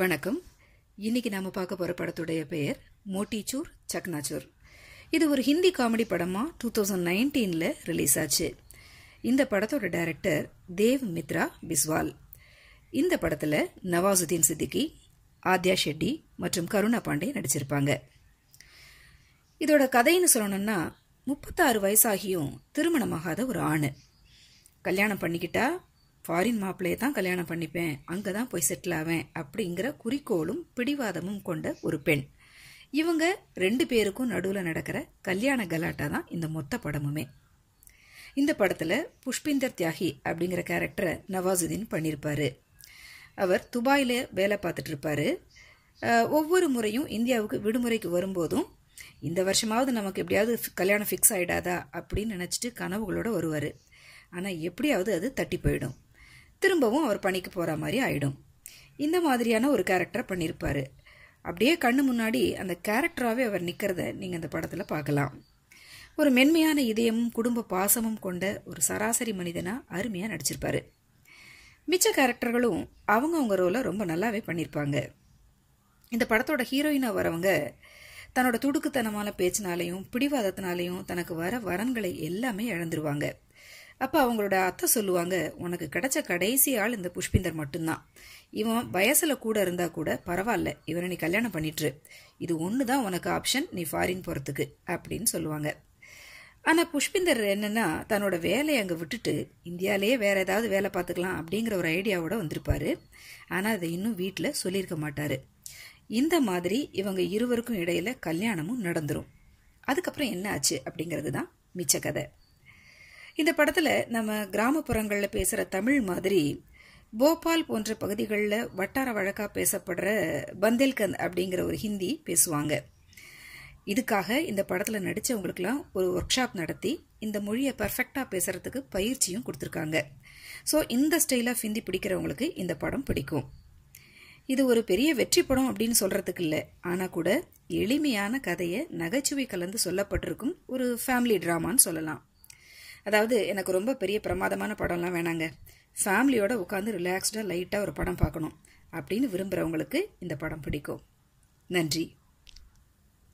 வணக்கம் இன்னைக்கு நாம் பார்க்க போகிற படத்துடைய பெயர் மோட்டிச்சூர் சக்னாச்சூர் இது ஒரு ஹிந்தி காமெடி படமாக டூ தௌசண்ட் நைன்டீனில் ரிலீஸ் ஆச்சு இந்த படத்தோட டைரக்டர் தேவ் மித்ரா பிஸ்வால் இந்த படத்தில் நவாசுதீன் சித்திகி ஆத்யா ஷெட்டி மற்றும் கருணா பாண்டே நடிச்சிருப்பாங்க இதோட கதைன்னு சொல்லணும்னா முப்பத்தாறு வயசாகியும் திருமணமாகாத ஒரு ஆண் கல்யாணம் பண்ணிக்கிட்டா ஃபாரின் மாப்பிள்ளையை தான் கல்யாணம் பண்ணிப்பேன் அங்கே தான் போய் செட்டில் ஆவேன் அப்படிங்கிற குறிக்கோளும் பிடிவாதமும் கொண்ட ஒரு பெண் இவங்க ரெண்டு பேருக்கும் நடுவில் நடக்கிற கல்யாண கலாட்டா தான் இந்த மொத்த படமுமே இந்த படத்தில் புஷ்பிந்தர் தியாகி அப்படிங்கிற கேரக்டரை நவாசுதீன் பண்ணியிருப்பாரு அவர் துபாயில் வேலை பார்த்துட்டு இருப்பார் ஒவ்வொரு முறையும் இந்தியாவுக்கு விடுமுறைக்கு வரும்போதும் இந்த வருஷமாவது நமக்கு எப்படியாவது கல்யாணம் ஃபிக்ஸ் ஆகிடாதா அப்படின்னு நினச்சிட்டு கனவுகளோடு வருவார் ஆனால் எப்படியாவது அது தட்டி போயிடும் திரும்பவும் அவர் பணிக்கு போகிற மாதிரி ஆயிடும் இந்த மாதிரியான ஒரு கேரக்டரை பண்ணியிருப்பார் அப்படியே கண்ணு முன்னாடி அந்த கேரக்டராகவே அவர் நிற்கிறத நீங்கள் அந்த படத்தில் பார்க்கலாம் ஒரு மென்மையான இதயமும் குடும்ப பாசமும் கொண்ட ஒரு சராசரி மனிதனாக அருமையாக நடிச்சிருப்பார் மிச்ச கேரக்டர்களும் அவங்கவுங்க ரோலை ரொம்ப நல்லாவே பண்ணியிருப்பாங்க இந்த படத்தோட ஹீரோயினாக வரவங்க தன்னோட துடுக்குத்தனமான பேச்சினாலையும் பிடிவாதத்தினாலையும் தனக்கு வர வரன்களை எல்லாமே இழந்துருவாங்க அப்போ அவங்களோட அத்தை சொல்லுவாங்க உனக்கு கிடைச்ச கடைசி ஆள் இந்த புஷ்பிந்தர் மட்டும்தான் இவன் வயசில் கூட இருந்தால் கூட பரவாயில்ல இவனை நீ கல்யாணம் பண்ணிட்டுரு இது ஒன்று தான் உனக்கு ஆப்ஷன் நீ ஃபாரின் போகிறதுக்கு அப்படின்னு சொல்லுவாங்க ஆனால் புஷ்பிந்தர் என்னென்னா தன்னோட வேலையை அங்கே விட்டுட்டு இந்தியாவிலேயே வேறு ஏதாவது வேலை பார்த்துக்கலாம் அப்படிங்கிற ஒரு ஐடியாவோட வந்திருப்பார் ஆனால் அதை இன்னும் வீட்டில் சொல்லியிருக்க மாட்டார் இந்த மாதிரி இவங்க இருவருக்கும் இடையில கல்யாணமும் நடந்துடும் அதுக்கப்புறம் என்ன ஆச்சு அப்படிங்கிறது தான் மிச்ச கதை இந்த படத்தில் நம்ம கிராமப்புறங்களில் பேசுகிற தமிழ் மாதிரி போபால் போன்ற பகுதிகளில் வட்டார வழக்காக பேசப்படுற பந்தேல்கந்த் அப்படிங்கிற ஒரு ஹிந்தி பேசுவாங்க இதுக்காக இந்த படத்தில் நடித்தவங்களுக்கெல்லாம் ஒரு ஒர்க் ஷாப் நடத்தி இந்த மொழியை பர்ஃபெக்டாக பேசுகிறதுக்கு பயிற்சியும் கொடுத்துருக்காங்க ஸோ இந்த ஸ்டைல் ஆஃப் ஹிந்தி பிடிக்கிறவங்களுக்கு இந்த படம் பிடிக்கும் இது ஒரு பெரிய வெற்றி படம் அப்படின்னு சொல்கிறதுக்கு இல்லை ஆனால் கூட எளிமையான கதையை நகைச்சுவை கலந்து சொல்லப்பட்டிருக்கும் ஒரு ஃபேமிலி ட்ராமான்னு சொல்லலாம் அதாவது எனக்கு ரொம்ப பெரிய பிரமாதமான படம்லாம் வேணாங்க ஃபேமிலியோட உட்காந்து ரிலாக்ஸ்டாக லைட்டாக ஒரு படம் பார்க்கணும் அப்படின்னு விரும்புகிறவங்களுக்கு இந்த படம் பிடிக்கும் நன்றி